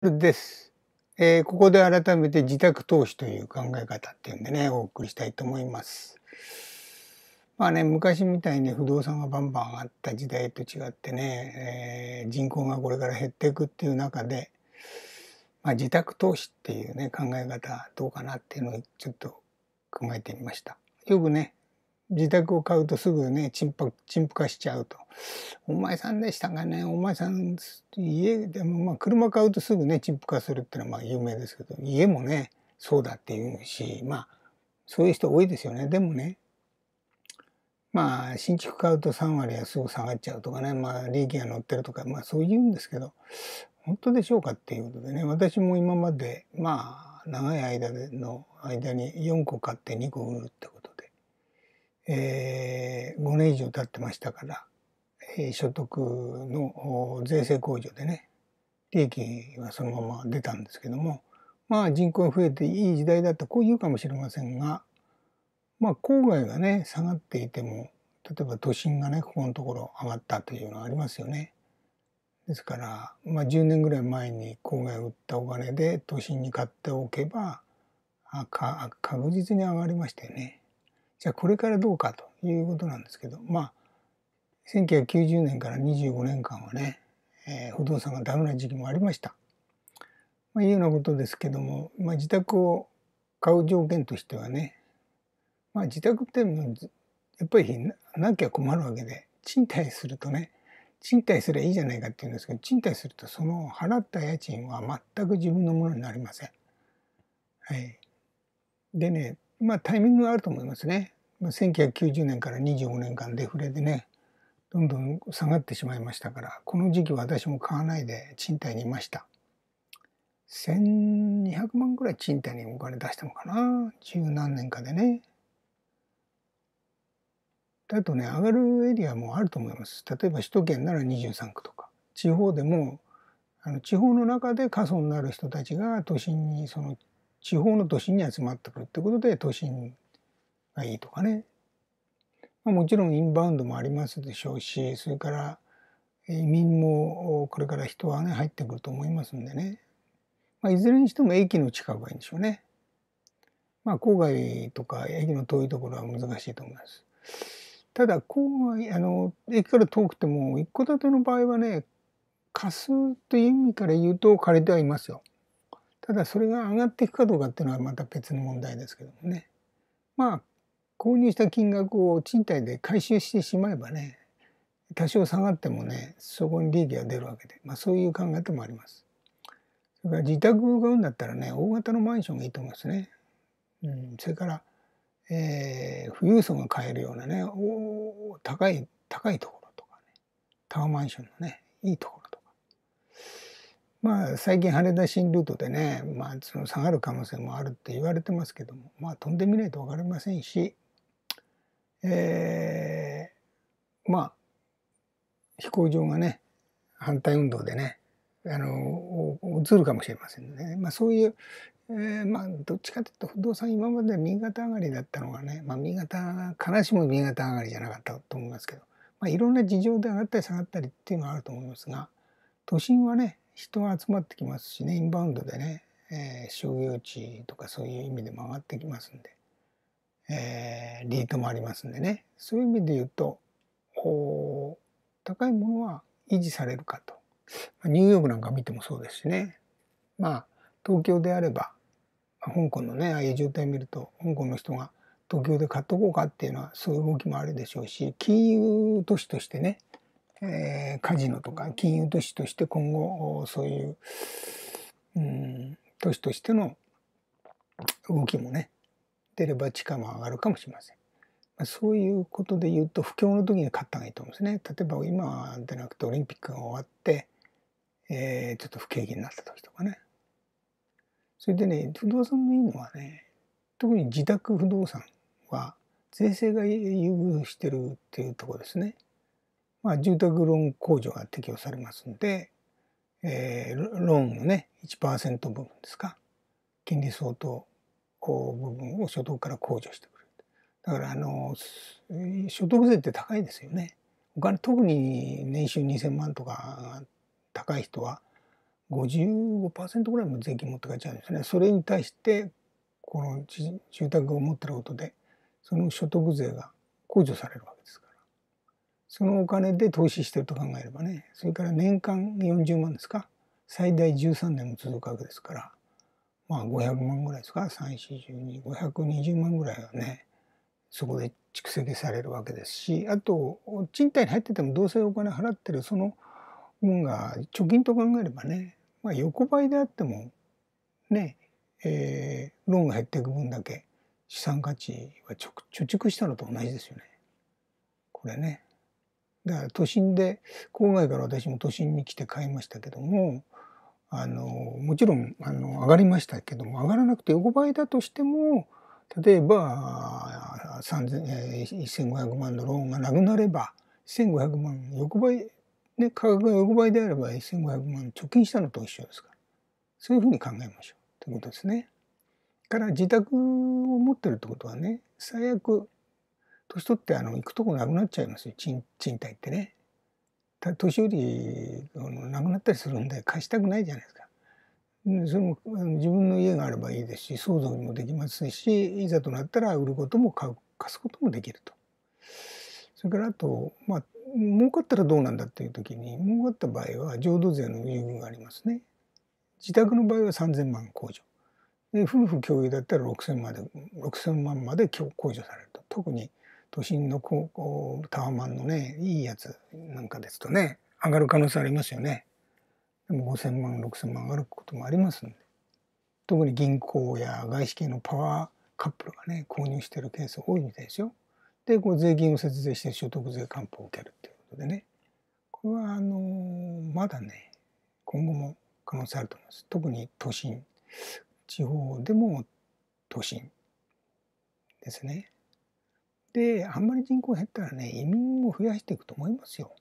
です。えー、ここで改めて自宅投資という考え方っていうんでね、お送りしたいと思います。まあね、昔みたいに不動産がバンバンあった時代と違ってね、えー、人口がこれから減っていくっていう中で、まあ、自宅投資っていうね、考え方どうかなっていうのをちょっと考えてみました。よくね、自宅を買うとすぐね、陳腐化しちゃうと。お前さんでしたがね、お前さん、家でも、まあ、車買うとすぐね、陳腐化するっていうのはまあ有名ですけど、家もね、そうだっていうし、まあ、そういう人多いですよね。でもね、まあ、新築買うと3割はすぐ下がっちゃうとかね、まあ、利益が乗ってるとか、まあ、そう言うんですけど、本当でしょうかっていうことでね、私も今まで、まあ、長い間の間に4個買って2個売るってことえー、5年以上経ってましたから、えー、所得の税制控除でね利益はそのまま出たんですけどもまあ人口が増えていい時代だったこう言うかもしれませんがまあ郊外がね下がっていても例えば都心がねここのところ上がったというのはありますよね。ですから、まあ、10年ぐらい前に郊外を売ったお金で都心に買っておけばあか確実に上がりましたよね。じゃあこれからどうかということなんですけどまあ1990年から25年間はね、えー、不動産がダメな時期もありました。まあ、いうようなことですけども、まあ、自宅を買う条件としてはね、まあ、自宅ってやっぱりなきゃ困るわけで賃貸するとね賃貸すりゃいいじゃないかっていうんですけど賃貸するとその払った家賃は全く自分のものになりません。はい、でねまあタイミングがあると思いますね。まあ、1990年から25年間デフレでねどんどん下がってしまいましたからこの時期私も買わないで賃貸にいました1200万ぐらい賃貸にお金出したのかな十何年かでねだとね上がるエリアもあると思います例えば首都圏なら23区とか地方でもあの地方の中で過疎になる人たちが都心にその地方の都心に集まってくるってことで都心がいいとかね、まあ、もちろんインバウンドもありますでしょうしそれから移民もこれから人はね入ってくると思いますんでね、まあ、いずれにしても駅の近くがいいんでしょうね。まあ、郊外とか駅の遠いところは難しいと思います。ただ郊外あの駅から遠くても一戸建ての場合はね貸すという意味から言うと借りてはいますよ。ただそれが上がっていくかどうかっていうのはまた別の問題ですけどもね。まあ購入した金額を賃貸で回収してしまえばね多少下がってもねそこに利益が出るわけで、まあ、そういう考え方もあります。それから自宅を買うんだったらね大型のマンションがいいと思いますね。うん、それから、えー、富裕層が買えるようなね高い高いところとかねタワーマンションのねいいところとかまあ最近羽田新ルートでね、まあ、その下がる可能性もあるって言われてますけどもまあ飛んでみないと分かりませんし、えー、まあ飛行場がね反対運動でねあの移るかもしれませんね、まあ、そういう、えー、まあどっちかというと不動産今まで右肩上がりだったのがね、まあ、右肩必ずしも右肩上がりじゃなかったと思いますけど、まあ、いろんな事情で上がったり下がったりっていうのはあると思いますが都心はね人が集まってきますしねインバウンドでね、えー、商業地とかそういう意味でも上がってきますんで、えー、リートもありますんでねそういう意味で言うと高いものは維持されるかとニューヨークなんか見てもそうですしねまあ東京であれば香港のねああいう状態を見ると香港の人が東京で買っとこうかっていうのはそういう動きもあるでしょうし金融都市としてねえー、カジノとか金融都市として今後そういう、うん、都市としての動きもね出れば地価も上がるかもしれません。そういうことで言うと不況の時に買った方がいいと思うんですね。例えば今でなくてオリンピックが終わって、えー、ちょっと不景気になった時とかね。それでね不動産のいいのはね特に自宅不動産は税制が優遇してるっていうとこですね。まあ、住宅ローン控除が適用されますので、えー、ローンのね1%部分ですか金利相当部分を所得から控除してくれるだからあの所得税って高いですよねお金特に年収2,000万とか高い人は55%ぐらいの税金持って帰っちゃうんですねそれに対してこの住宅を持ってることでその所得税が控除されるわけですから。そのお金で投資してると考えればねそれから年間40万ですか最大13年も続くわけですからまあ500万ぐらいですか342520万ぐらいはねそこで蓄積されるわけですしあと賃貸に入っててもどうせお金払ってるその分が貯金と考えればね、まあ、横ばいであってもねえー、ローンが減っていく分だけ資産価値は貯蓄したのと同じですよね。これね。だから都心で郊外から私も都心に来て買いましたけどもあのもちろんあの上がりましたけども上がらなくて横ばいだとしても例えば1500万のローンがなくなれば1500万横ばい、ね、価格が横ばいであれば1500万貯金したのと一緒ですからそういうふうに考えましょうということですね。から自宅を持ってるってことはね最悪年取ってあの行くとこなくなっちゃいますよ賃賃貸ってね。年寄りなくなったりするんで貸したくないじゃないですか。それも自分の家があればいいですし相続もできますしいざとなったら売ることも貸すこともできると。それからあとまあ儲かったらどうなんだっていう時に儲かった場合は浄土税の優遇がありますね。自宅の場合は3,000万控除で夫婦共有だったら6,000万で6 0万まで控除されると特に都心のここタワマンのねいいやつなんかですとね上がる可能性ありますよね。でも5,000万6,000万上がることもありますんで特に銀行や外資系のパワーカップルがね購入してるケース多いみたいですよ。でこう税金を節税して所得税還付を受けるっていうことでねこれはあのー、まだね今後も可能性あると思います。特に都心地方でも都心ですね。であんまり人口減ったらね移民も増やしていくと思いますよ。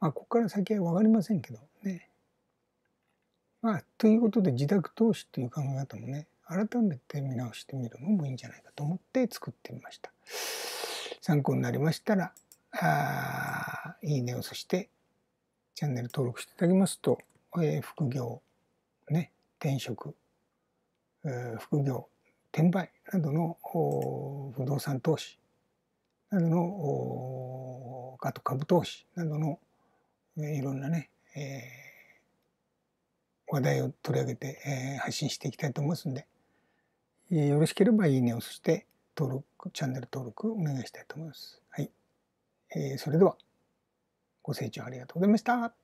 まあここから先は分かりませんけどね。まあということで自宅投資という考え方もね改めて見直してみるのもいいんじゃないかと思って作ってみました。参考になりましたらあいいねをそしてチャンネル登録していただきますと、えー、副業ね転職、えー、副業転売などの不動産投資などのあと株投資などのいろんなね、えー、話題を取り上げて、えー、発信していきたいと思いますんで、えー、よろしければいいねをそして登録チャンネル登録お願いしたいと思います。はい、えー、それではご清聴ありがとうございました。